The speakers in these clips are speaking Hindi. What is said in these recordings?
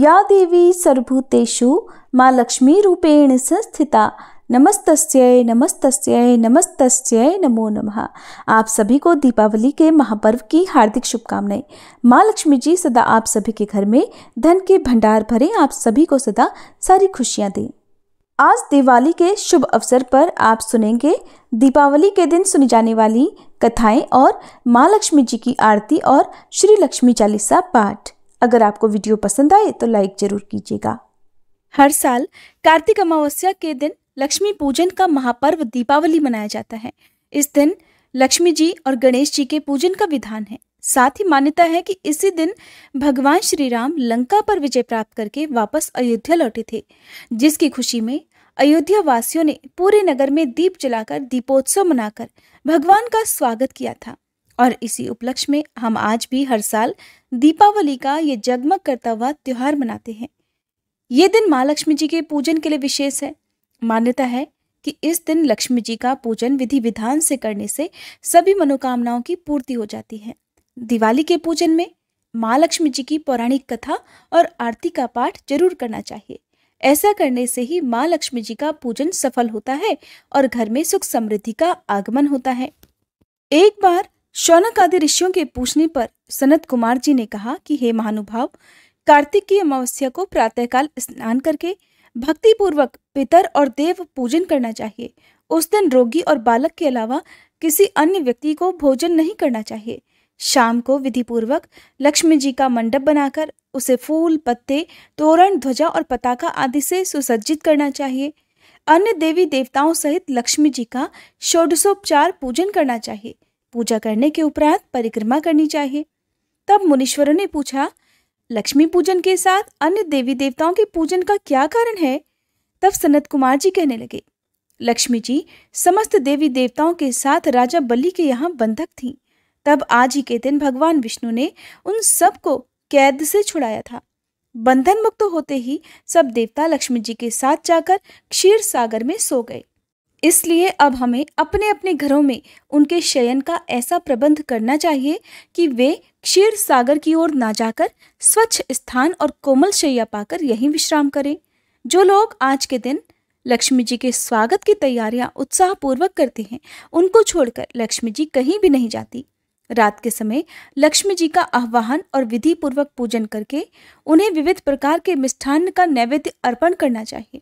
या देवी सर्वभूतेषु लक्ष्मी रूपेण संस्थिता नमस्तस्यै नमस्तस्यै नमस्तस्यै नमो नमः आप सभी को दीपावली के महापर्व की हार्दिक शुभकामनाएं माँ लक्ष्मी जी सदा आप सभी के घर में धन के भंडार भरे आप सभी को सदा सारी खुशियाँ दें आज दिवाली के शुभ अवसर पर आप सुनेंगे दीपावली के दिन सुनी जाने वाली कथाएं और माँ लक्ष्मी जी की आरती और श्री लक्ष्मी चालीसा पाठ अगर आपको वीडियो पसंद आए तो लाइक जरूर कीजिएगा हर साल कार्तिक अमावस्या के दिन लक्ष्मी पूजन का महापर्व दीपावली मनाया जाता है इस दिन लक्ष्मी जी और गणेश जी के पूजन का विधान है साथ ही मान्यता है कि इसी दिन भगवान श्री राम लंका पर विजय प्राप्त करके वापस अयोध्या लौटे थे जिसकी खुशी में अयोध्या वासियों ने पूरे नगर में दीप जलाकर दीपोत्सव मनाकर भगवान का स्वागत किया था और इसी उपलक्ष में हम आज भी हर साल दीपावली का ये जगमग करता हुआ त्यौहार मनाते हैं ये दिन माँ लक्ष्मी जी के पूजन के लिए विशेष है मान्यता है कि इस दिन लक्ष्मी जी का पूजन विधि विधान से करने से सभी मनोकामनाओं की पूर्ति हो जाती है दिवाली के पूजन में माँ लक्ष्मी जी की पौराणिक कथा और आरती का पाठ जरूर करना चाहिए ऐसा करने से ही माँ लक्ष्मी जी का पूजन सफल होता है और घर में सुख समृद्धि का आगमन होता है एक बार शौनक आदि ऋषियों के पूछने पर सनत कुमार जी ने कहा कि हे महानुभाव कार्तिक की अमावस्या को प्रातःकाल स्नान करके भक्तिपूर्वक पितर और देव पूजन करना चाहिए उस दिन रोगी और बालक के अलावा किसी अन्य व्यक्ति को भोजन नहीं करना चाहिए शाम को विधिपूर्वक लक्ष्मी जी का मंडप बनाकर उसे फूल पत्ते तोरण ध्वजा और पताका आदि से सुसज्जित करना चाहिए अन्य देवी देवताओं सहित लक्ष्मी जी का षोडशोपचार पूजन करना चाहिए पूजा करने के उपरांत परिक्रमा करनी चाहिए तब मुनीश्वरों ने पूछा लक्ष्मी पूजन के साथ अन्य देवी देवताओं के पूजन का क्या कारण है तब सनत कुमार जी कहने लगे लक्ष्मी जी समस्त देवी देवताओं के साथ राजा बलि के यहाँ बंधक थी तब आज ही के दिन भगवान विष्णु ने उन सबको कैद से छुड़ाया था बंधन मुक्त होते ही सब देवता लक्ष्मी जी के साथ जाकर क्षीर सागर में सो गए इसलिए अब हमें अपने अपने घरों में उनके शयन का ऐसा प्रबंध करना चाहिए कि वे क्षीर सागर की ओर ना जाकर स्वच्छ स्थान और कोमल शैया पाकर यहीं विश्राम करें जो लोग आज के दिन लक्ष्मी जी के स्वागत की तैयारियां उत्साहपूर्वक करते हैं उनको छोड़कर लक्ष्मी जी कहीं भी नहीं जाती रात के समय लक्ष्मी जी का आह्वान और विधि पूर्वक पूजन करके उन्हें विविध प्रकार के मिष्ठान का नैवेद्य अर्पण करना चाहिए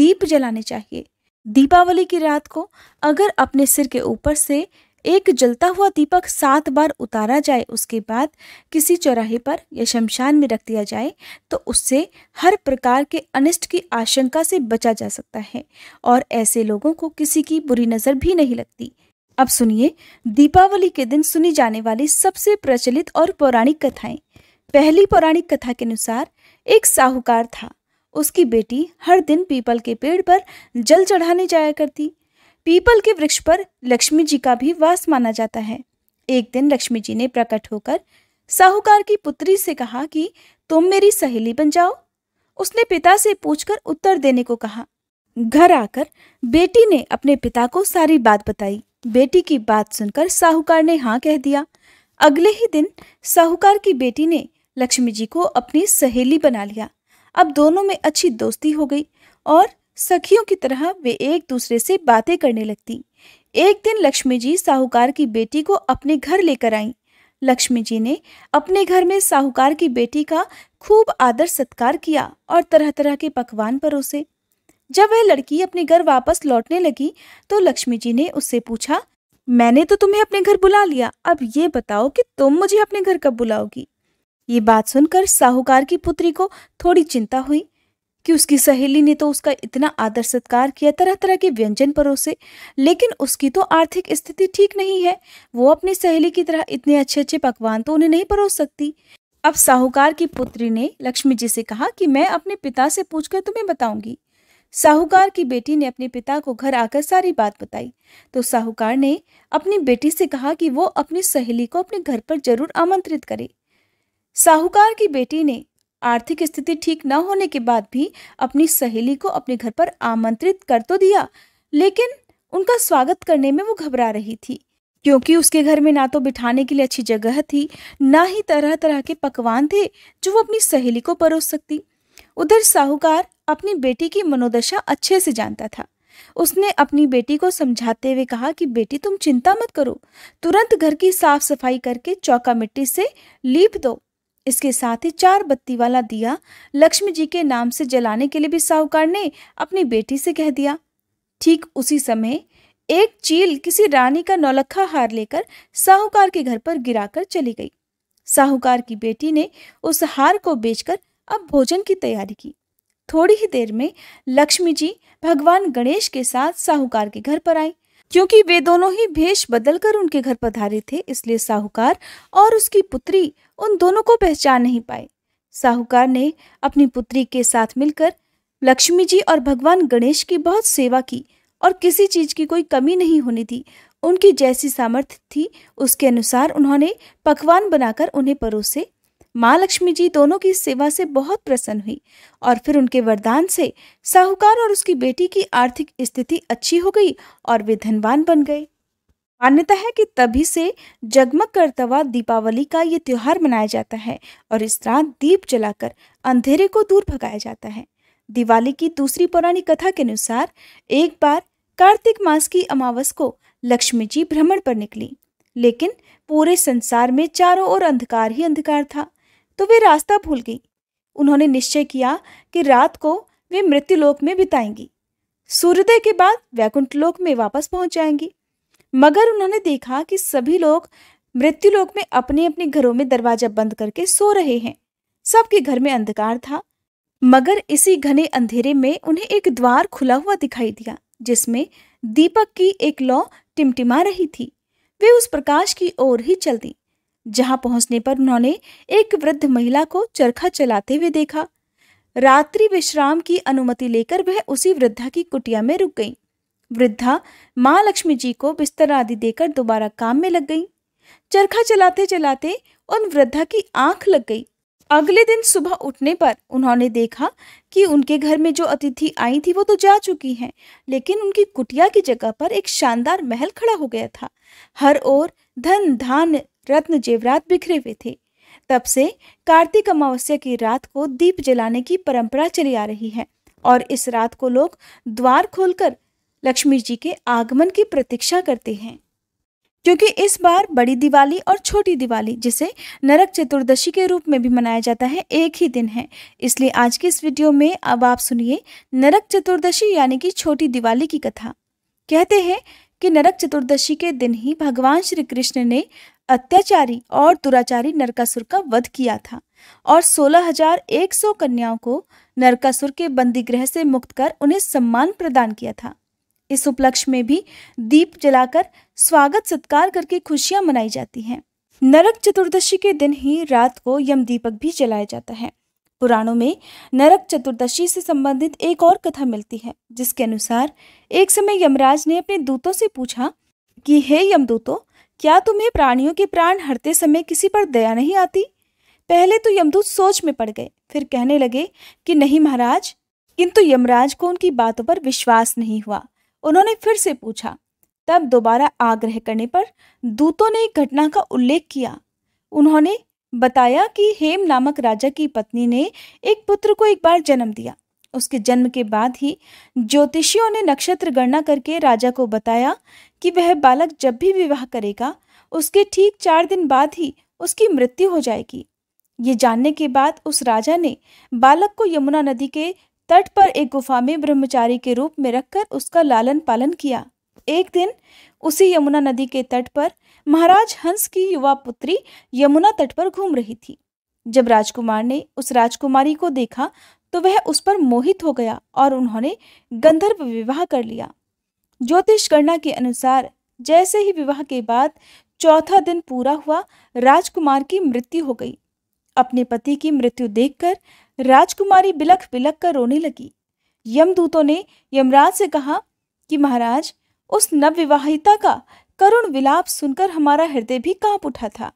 दीप जलाने चाहिए दीपावली की रात को अगर अपने सिर के ऊपर से एक जलता हुआ दीपक सात बार उतारा जाए उसके बाद किसी चौराहे पर या शमशान में रख दिया जाए तो उससे हर प्रकार के अनिष्ट की आशंका से बचा जा सकता है और ऐसे लोगों को किसी की बुरी नज़र भी नहीं लगती अब सुनिए दीपावली के दिन सुनी जाने वाली सबसे प्रचलित और पौराणिक कथाएं पहली पौराणिक कथा के अनुसार एक साहूकार था उसकी बेटी हर दिन पीपल के पेड़ पर जल चढ़ाने जाया करती पीपल के वृक्ष पर लक्ष्मी जी का भी वास माना जाता है एक दिन लक्ष्मी जी ने प्रकट होकर साहूकार की पुत्री से कहा कि तुम मेरी सहेली बन जाओ उसने पिता से पूछकर उत्तर देने को कहा घर आकर बेटी ने अपने पिता को सारी बात बताई बेटी की बात सुनकर साहूकार ने हाँ कह दिया अगले ही दिन साहूकार की बेटी ने लक्ष्मी जी को अपनी सहेली बना लिया अब दोनों में अच्छी दोस्ती हो गई और सखियों की तरह वे एक दूसरे से बातें करने लगती एक दिन लक्ष्मी जी साहूकार की बेटी को अपने घर लेकर आईं लक्ष्मी जी ने अपने घर में साहूकार की बेटी का खूब आदर सत्कार किया और तरह तरह के पकवान परोसे जब वह लड़की अपने घर वापस लौटने लगी तो लक्ष्मी जी ने उससे पूछा मैंने तो तुम्हें अपने घर बुला लिया अब ये बताओ कि तुम मुझे अपने घर कब बुलाओगी ये बात सुनकर साहूकार की पुत्री को थोड़ी चिंता हुई कि उसकी सहेली ने तो उसका इतना आदर सत्कार किया तरह तरह के व्यंजन परोसे लेकिन उसकी तो आर्थिक स्थिति ठीक नहीं है वो अपनी सहेली की तरह इतने अच्छे अच्छे पकवान तो उन्हें नहीं परोस सकती अब साहूकार की पुत्री ने लक्ष्मी जी से कहा कि मैं अपने पिता से पूछकर तुम्हें बताऊंगी साहूकार की बेटी ने अपने पिता को घर आकर सारी बात बताई तो साहूकार ने अपनी बेटी से कहा कि वो अपनी सहेली को अपने घर पर जरूर आमंत्रित करे साहूकार की बेटी ने आर्थिक स्थिति ठीक न होने के बाद भी अपनी सहेली को अपने घर पर आमंत्रित कर तो दिया लेकिन उनका स्वागत करने में वो घबरा रही थी क्योंकि उसके घर में ना तो बिठाने के लिए अच्छी जगह थी ना ही तरह तरह के पकवान थे जो वो अपनी सहेली को परोस सकती उधर साहूकार अपनी बेटी की मनोदशा अच्छे से जानता था उसने अपनी बेटी को समझाते हुए कहा कि बेटी तुम चिंता मत करो तुरंत घर की साफ सफाई करके चौका मिट्टी से लीप दो इसके साथ ही चार बत्ती वाला दिया लक्ष्मी जी के नाम से जलाने के लिए भी साहूकार ने अपनी बेटी से कह दिया ठीक उसी समय एक चील किसी रानी का नौलखा हार लेकर साहूकार के घर पर गिराकर चली गई साहूकार की बेटी ने उस हार को बेचकर अब भोजन की तैयारी की थोड़ी ही देर में लक्ष्मी जी भगवान गणेश के साथ साहूकार के घर पर आई क्योंकि वे दोनों ही भेष बदलकर उनके घर पधारे थे इसलिए साहूकार और उसकी पुत्री उन दोनों को पहचान नहीं पाए साहूकार ने अपनी पुत्री के साथ मिलकर लक्ष्मी जी और भगवान गणेश की बहुत सेवा की और किसी चीज की कोई कमी नहीं होनी थी उनकी जैसी सामर्थ्य थी उसके अनुसार उन्होंने पकवान बनाकर उन्हें परोसे माँ लक्ष्मी जी दोनों की सेवा से बहुत प्रसन्न हुई और फिर उनके वरदान से साहूकार और उसकी बेटी की आर्थिक स्थिति अच्छी हो गई और वे धनवान बन गए मान्यता है कि तभी से जगमग करतवा दीपावली का ये त्यौहार मनाया जाता है और इस रात दीप जलाकर अंधेरे को दूर भगाया जाता है दिवाली की दूसरी पौराणिक कथा के अनुसार एक बार कार्तिक मास की अमावस को लक्ष्मी जी भ्रमण पर निकली लेकिन पूरे संसार में चारों ओर अंधकार ही अंधकार था तो वे रास्ता भूल गई उन्होंने निश्चय किया कि रात को वे मृत्युलोक में बिताएंगी सूर्योदय के बाद वैकुंठ लोक में वापस पहुंच जाएंगी मगर उन्होंने देखा कि सभी लोग मृत्युलोक में अपने अपने घरों में दरवाजा बंद करके सो रहे हैं सबके घर में अंधकार था मगर इसी घने अंधेरे में उन्हें एक द्वार खुला हुआ दिखाई दिया जिसमें दीपक की एक लौ टिमटिमा रही थी वे उस प्रकाश की ओर ही चल दी जहां पहुंचने पर उन्होंने एक वृद्ध महिला को चरखा चलाते हुए देखा रात्रि विश्राम की अनुमति लेकर वह उसी वृद्धा की कुटिया में रुक गई वृद्धा माँ लक्ष्मी जी को बिस्तर आदि देकर दोबारा काम में लग गई चरखा चलाते चलाते उन वृद्धा की आंख लग गई अगले दिन सुबह उठने पर उन्होंने देखा कि उनके घर में जो अतिथि आई थी वो तो जा चुकी हैं लेकिन उनकी कुटिया की जगह पर एक शानदार महल खड़ा हो गया था हर ओर धन धान रत्न जेवरात बिखरे हुए थे तब से कार्तिक अमावस्या की रात को दीप जलाने की परंपरा चली आ रही है और इस रात को लोग द्वार खोलकर लक्ष्मी जी के आगमन की प्रतीक्षा करते हैं क्योंकि इस बार बड़ी दिवाली और छोटी दिवाली जिसे नरक चतुर्दशी के रूप में भी मनाया जाता है एक ही दिन है इसलिए आज की इस वीडियो में अब आप सुनिए नरक चतुर्दशी यानी कि छोटी दिवाली की कथा कहते हैं कि नरक चतुर्दशी के दिन ही भगवान श्री कृष्ण ने अत्याचारी और दुराचारी नरकासुर का वध किया था और 16,100 कन्याओं को नरकासुर के बंदी गृह से मुक्त कर उन्हें सम्मान प्रदान किया था इस उपलक्ष्य में भी दीप जलाकर स्वागत सत्कार करके खुशियां मनाई जाती हैं नरक चतुर्दशी के दिन ही रात को यम दीपक भी जलाया जाता है पुराणों में नरक चतुर्दशी से संबंधित एक और कथा मिलती है जिसके अनुसार एक समय यमराज ने अपने दूतों से पूछा कि हे यमदूतों क्या तुम्हें प्राणियों के प्राण हरते समय किसी पर दया नहीं आती पहले तो यमदूत सोच में पड़ गए फिर कहने लगे कि नहीं महाराज किंतु यमराज को उनकी बातों पर विश्वास नहीं हुआ उन्होंने फिर से पूछा तब दोबारा आग्रह करने पर दूतों ने घटना का उल्लेख किया उन्होंने बताया कि हेम नामक राजा की पत्नी ने एक पुत्र को एक बार जन्म दिया उसके जन्म के बाद ही ज्योतिषियों ने नक्षत्र गणना करके राजा को बताया कि वह बालक जब भी विवाह करेगा उसके ठीक चार दिन बाद ही उसकी मृत्यु हो जाएगी ये जानने के बाद उस राजा ने बालक को यमुना नदी के तट पर एक गुफा में ब्रह्मचारी के रूप में रखकर उसका लालन पालन किया एक दिन उसी यमुना नदी के तट पर महाराज हंस की युवा पुत्री यमुना तट पर घूम रही थी जब राजकुमार ने उस राजकुमारी को देखा तो वह उस पर मोहित हो गया और उन्होंने गंधर्व विवाह कर लिया ज्योतिष गणना के अनुसार जैसे ही विवाह के बाद चौथा दिन पूरा हुआ राजकुमार की मृत्यु हो गई अपने पति की मृत्यु देखकर राजकुमारी बिलख बिलख कर रोने लगी यमदूतों ने यमराज से कहा कि महाराज उस नवविवाहिता का करुण विलाप सुनकर हमारा हृदय भी कांप उठा था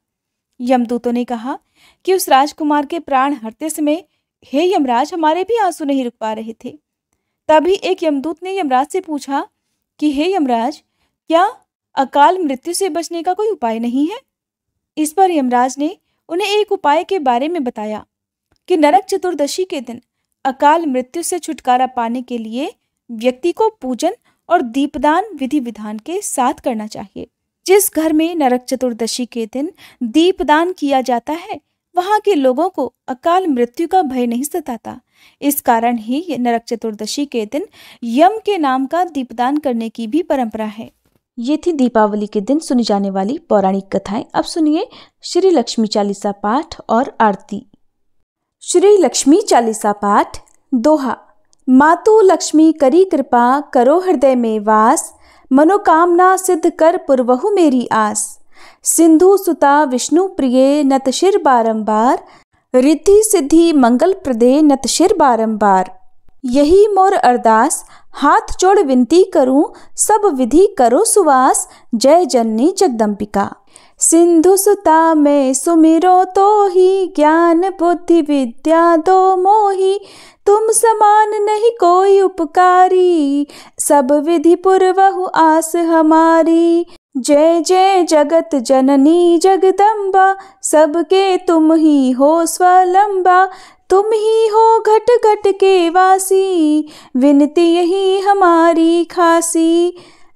यमदूतों ने कहा कि उस राजकुमार के प्राण हरते समय हे यमराज हमारे भी आंसू नहीं रुक पा रहे थे तभी एक यमदूत ने यमराज से पूछा कि हे यमराज क्या अकाल मृत्यु से बचने का कोई उपाय नहीं है इस पर यमराज ने उन्हें एक उपाय के बारे में बताया कि नरक चतुर्दशी के दिन अकाल मृत्यु से छुटकारा पाने के लिए व्यक्ति को पूजन और दीपदान विधि विधान के साथ करना चाहिए जिस घर में नरक चतुर्दशी के दिन दीपदान किया जाता है वहाँ के लोगों को अकाल मृत्यु का भय नहीं सताता इस कारण ही नरक चतुर्दशी के दिन यम के नाम का दीपदान करने की भी परंपरा है ये थी दीपावली के दिन सुनी जाने वाली पौराणिक कथाएं अब सुनिए श्री लक्ष्मी चालीसा पाठ और आरती श्री लक्ष्मी चालीसा पाठ दोहा मातु लक्ष्मी करी कृपा करो हृदय में वास मनोकामना सिद्ध कर पुरवहु मेरी आस सिंधु सुता विष्णु प्रिय नतशिर बारंबार रिद्धि सिद्धि मंगल प्रदे नतशिर बारंबार यही मोर अरदास हाथ जोड़ विनती करूं सब विधि करो सुवास जय जननी जगदम्बिका सिंधु सुता में सुमिरो तो ही ज्ञान बुद्धि विद्या दो मोही तुम समान नहीं कोई उपकारी सब विधि पूर्व आस हमारी जय जय जगत जननी जगदम्बा सबके तुम ही हो स्वलंबा तुम ही हो घट घट के वासी विनती यही हमारी खासी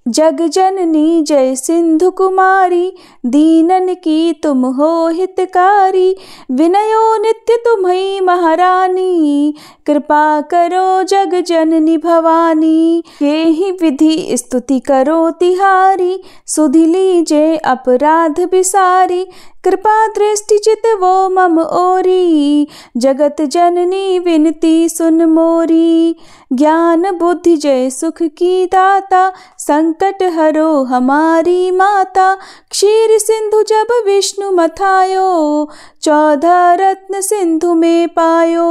जग जननी जय सिंधु कुमारी दीनन की तुम हो हितकारी विनयो नित्य तुम्हें महारानी कृपा करो जग जननी भवानी ये ही विधि स्तुति करो तिहारी सुधि लीजे अपराध बिसारी कृपा दृष्टिचित वो मम ओरी जगत जननी विनती सुन मोरी ज्ञान बुद्धि जय सुख की दाता संकट हरो हमारी माता क्षीर सिंधु जब विष्णु मथायो चौदह रत्न सिंधु में पायो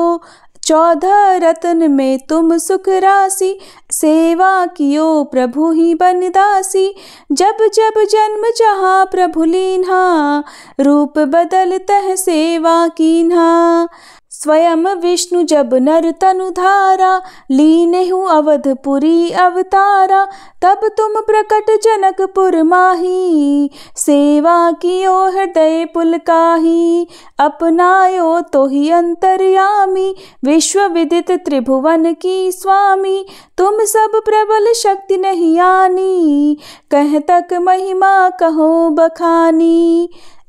चौदह रत्न में तुम सुख राशि सेवा कियो प्रभु ही बन दासी जब जब जन्म जहाँ प्रभु लीन्हा रूप बदल तह सेवा कीन्हा स्वयं विष्णु जब नर तनु धारा लीने हूँ अवधपुरी अवतारा तब तुम प्रकट जनकपुर माही सेवा कियो हृदय पुलकाही अपनायो तो ही अंतर्यामी विश्व विदित त्रिभुवन की स्वामी तुम सब प्रबल शक्ति नहीं आनी कह तक महिमा कहो बखानी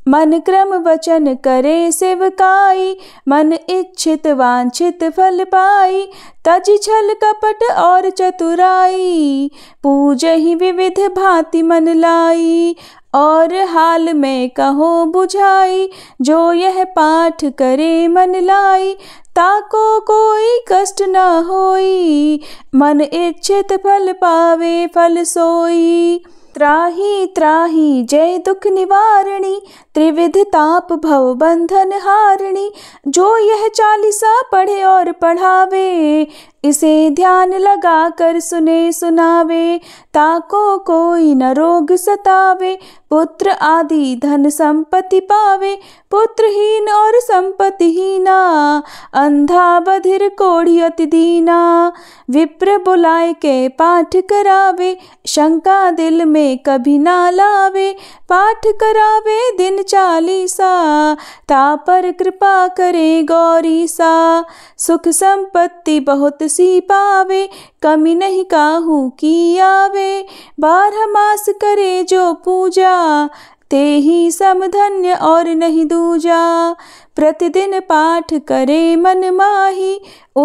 मन क्रम वचन करे सेवकाई मन इच्छित वांछित फल पाई तज छल कपट और चतुराई पूज ही विविध भांति मन लाई और हाल में कहो बुझाई जो यह पाठ करे मन लाई ताको कोई कष्ट न होई मन इच्छित फल पावे फल सोई त्राही त्राही जय दुख निवारणी त्रिविध ताप भव बंधन हारणी जो यह चालीसा पढ़े और पढ़ावे इसे ध्यान लगा कर सुने सुनावे ताको कोई न रोग सतावे पुत्र आदि धन संपत्ति पावे पुत्रहीन और संपत्ति हीना अंधा बधिर कोढ़ी अति दीना विप्र बुलाए के पाठ करावे शंका दिल में कभी ना लावे पाठ करावे दिन चालीसा तापर कृपा करे गौरी सा सुख संपत्ति बहुत सी पावे कमी नहीं काहू की आवे बारह मास करे जो पूजा ते ही समधन्य और नहीं दूजा प्रतिदिन पाठ करे मन माही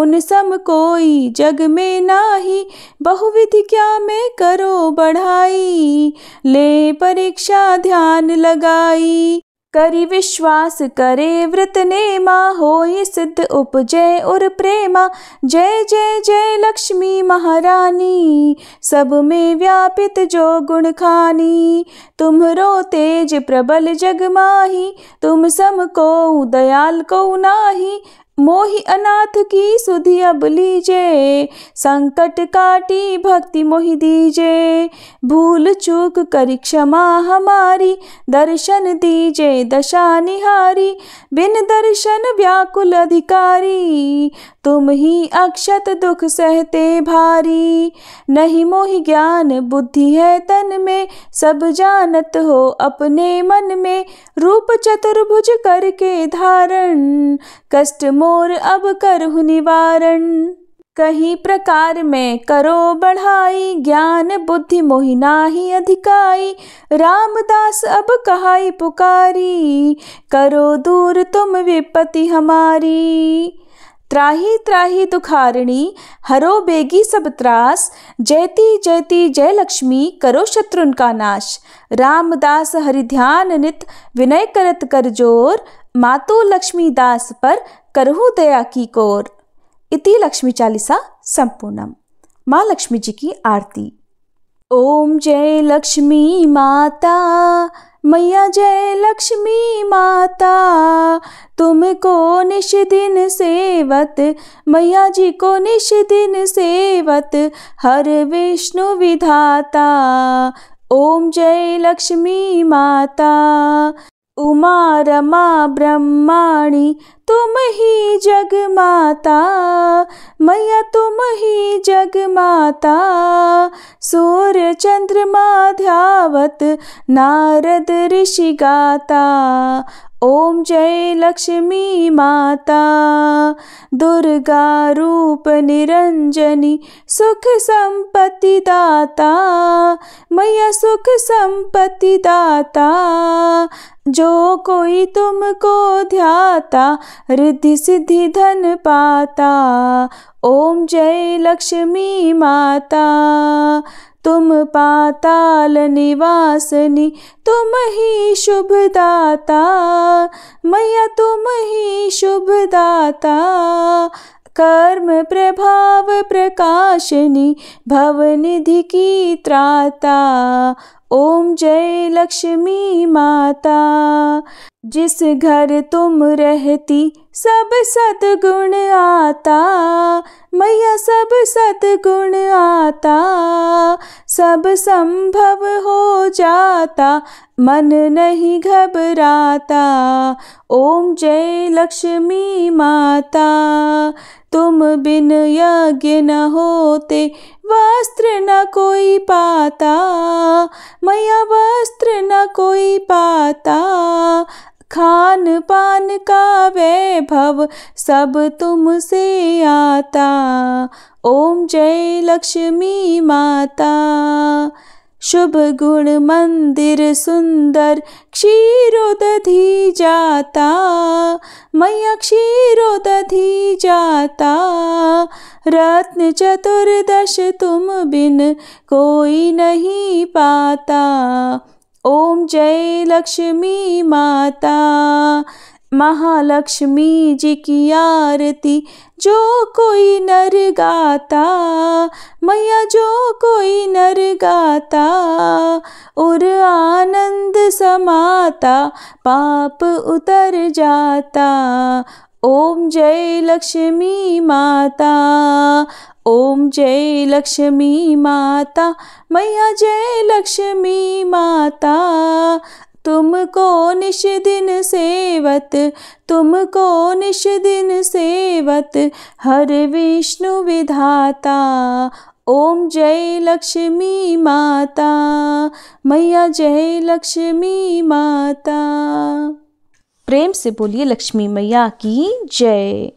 उन सम कोई जग में नाही बहुविधि क्या में करो बढ़ाई ले परीक्षा ध्यान लगाई करी विश्वास करे व्रत नेमा होई सिद्ध उपजय और प्रेमा जय जय जय लक्ष्मी महारानी सब में व्यापित जो गुण खानी तुम्हरो तेज प्रबल जग माही तुम सम को दयाल को नाही मोहि अनाथ की सुधी अब लीजे संकट काटी भक्ति मोहि दीजे भूल चूक कर क्षमा हमारी दर्शन दीजे दशा निहारी बिन दर्शन व्याकुल अधिकारी तुम ही अक्षत दुख सहते भारी नहीं मोहि ज्ञान बुद्धि है तन में सब जानत हो अपने मन में रूप चतुर्भुज करके धारण कष्ट मोर अब करहु निवारण कही प्रकार में करो बढ़ाई ज्ञान बुद्धि मोहिना ही अधिकाई रामदास अब कहाई पुकारी करो दूर तुम विपति हमारी त्राही त्राही दुखारिणी हरो बेगी सब त्रास जयती जयती जय लक्ष्मी करो शत्रुन का नाश रामदास हरि ध्यान नित विनय करत कर जोर मातो लक्ष्मी दास पर करहु दया की कोर इति लक्ष्मी चालीसा संपूर्णम माँ लक्ष्मी जी की आरती ओम जय लक्ष्मी माता मैया जय लक्ष्मी माता तुमको निश दिन सेवत मैया जी को निश दिन सेवत हर विष्णु विधाता ओम जय लक्ष्मी माता उमा रमा ब्रह्माणी तुम ही जग माता मैया तुम ही जग माता सूर्य चंद्रमा ध्यावत नारद ऋषि गाता ओम जय लक्ष्मी माता दुर्गा रूप निरंजनी सुख संपत्ति दाता मैया सुख संपत्ति दाता जो कोई तुमको ध्याता रिद्धि सिद्धि धन पाता ओम जय लक्ष्मी माता तुम पाताल निवासनी तुम ही शुभदाता मैया तुम ही शुभदाता कर्म प्रभाव प्रकाशनी भवनिधि की त्राता ओम जय लक्ष्मी माता जिस घर तुम रहती सब सदगुण आता मैया सब सदगुण आता सब संभव हो जाता मन नहीं घबराता ओम जय लक्ष्मी माता तुम बिन यज्ञ न होते वस्त्र न कोई पाता मैया वस्त्र न कोई पाता खान पान का वैभव सब तुमसे आता ओम जय लक्ष्मी माता शुभ गुण मंदिर सुंदर क्षीरोदधि जाता मैया क्षीरोदधि जाता रत्न चतुर्दश तुम बिन कोई नहीं पाता ओम जय लक्ष्मी माता महालक्ष्मी जी की आरती जो कोई नर गाता मैया जो कोई नर गाता और आनंद समाता पाप उतर जाता ओम जय लक्ष्मी माता ओम जय लक्ष्मी माता मैया जय लक्ष्मी माता तुमको निश दिन सेवत तुमको निश दिन सेवत हर विष्णु विधाता ओम जय लक्ष्मी माता मैया जय लक्ष्मी माता प्रेम से बोलिए लक्ष्मी मैया की जय